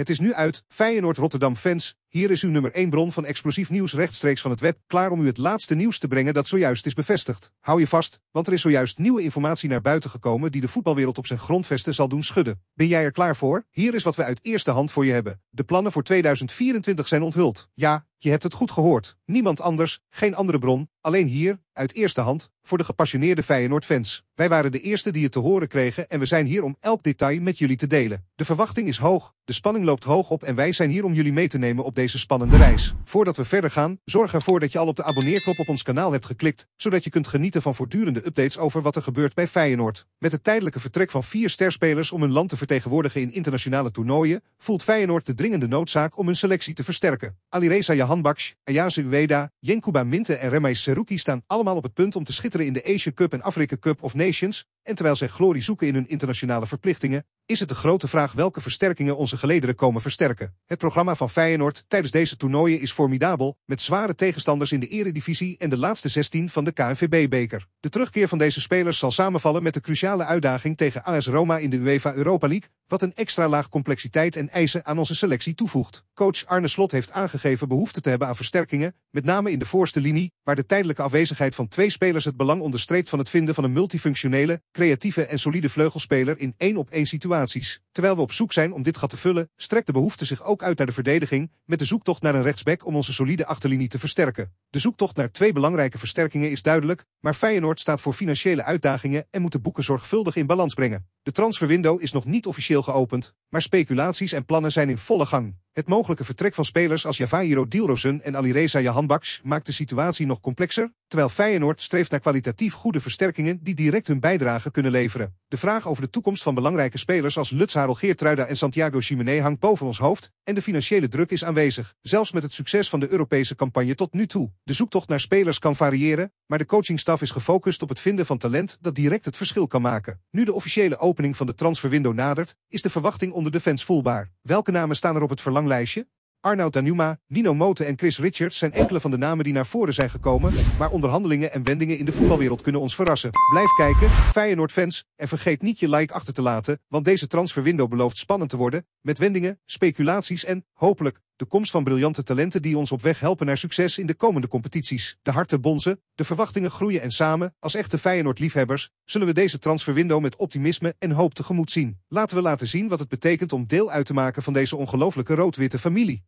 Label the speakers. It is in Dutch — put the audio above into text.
Speaker 1: Het is nu uit Feyenoord Rotterdam fans hier is uw nummer 1 bron van explosief nieuws rechtstreeks van het web, klaar om u het laatste nieuws te brengen dat zojuist is bevestigd. Hou je vast, want er is zojuist nieuwe informatie naar buiten gekomen die de voetbalwereld op zijn grondvesten zal doen schudden. Ben jij er klaar voor? Hier is wat we uit eerste hand voor je hebben. De plannen voor 2024 zijn onthuld. Ja, je hebt het goed gehoord. Niemand anders, geen andere bron, alleen hier, uit eerste hand, voor de gepassioneerde Feyenoord-fans. Wij waren de eerste die het te horen kregen en we zijn hier om elk detail met jullie te delen. De verwachting is hoog, de spanning loopt hoog op en wij zijn hier om jullie mee te nemen op deze spannende reis. Voordat we verder gaan, zorg ervoor dat je al op de abonneerknop op ons kanaal hebt geklikt, zodat je kunt genieten van voortdurende updates over wat er gebeurt bij Feyenoord. Met het tijdelijke vertrek van vier sterspelers om hun land te vertegenwoordigen in internationale toernooien, voelt Feyenoord de dringende noodzaak om hun selectie te versterken. Alireza Jahanbakhsh, Ayaz Ueda, Jenkuba Minte en Remai Seruki staan allemaal op het punt om te schitteren in de Asia Cup en Afrika Cup of Nations, en terwijl zij glorie zoeken in hun internationale verplichtingen, is het de grote vraag welke versterkingen onze gelederen komen versterken. Het programma van Feyenoord tijdens deze toernooien is formidabel, met zware tegenstanders in de eredivisie en de laatste 16 van de KNVB-beker. De terugkeer van deze spelers zal samenvallen met de cruciale uitdaging tegen AS Roma in de UEFA Europa League, wat een extra laag complexiteit en eisen aan onze selectie toevoegt. Coach Arne Slot heeft aangegeven behoefte te hebben aan versterkingen, met name in de voorste linie, waar de tijdelijke afwezigheid van twee spelers het belang onderstreept van het vinden van een multifunctionele, creatieve en solide vleugelspeler in één op één situaties. Terwijl we op zoek zijn om dit gat te vullen, strekt de behoefte zich ook uit naar de verdediging, met de zoektocht naar een rechtsback om onze solide achterlinie te versterken. De zoektocht naar twee belangrijke versterkingen is duidelijk, maar Feyenoord staat voor financiële uitdagingen en moet de boeken zorgvuldig in balans brengen. De transferwindow is nog niet officieel geopend, maar speculaties en plannen zijn in volle gang. Het mogelijke vertrek van spelers als Javairo Dilrosun en Alireza Jahanbaks maakt de situatie nog complexer, terwijl Feyenoord streeft naar kwalitatief goede versterkingen die direct hun bijdrage kunnen leveren. De vraag over de toekomst van belangrijke spelers als Lutz Harel Geertruida en Santiago Jiménez hangt boven ons hoofd en de financiële druk is aanwezig. Zelfs met het succes van de Europese campagne tot nu toe. De zoektocht naar spelers kan variëren, maar de coachingstaf is gefocust op het vinden van talent dat direct het verschil kan maken. Nu de officiële opening van de transferwindow nadert, is de verwachting onder de fans voelbaar. Welke namen staan er op het verlanglijstje? Arnoud Danuma, Nino Moten en Chris Richards zijn enkele van de namen die naar voren zijn gekomen, maar onderhandelingen en wendingen in de voetbalwereld kunnen ons verrassen. Blijf kijken, Feyenoord-fans, en vergeet niet je like achter te laten, want deze transferwindow belooft spannend te worden, met wendingen, speculaties en, hopelijk, de komst van briljante talenten die ons op weg helpen naar succes in de komende competities. De harten bonzen, de verwachtingen groeien en samen, als echte Feyenoord-liefhebbers, zullen we deze transferwindow met optimisme en hoop tegemoet zien. Laten we laten zien wat het betekent om deel uit te maken van deze ongelooflijke rood-witte familie.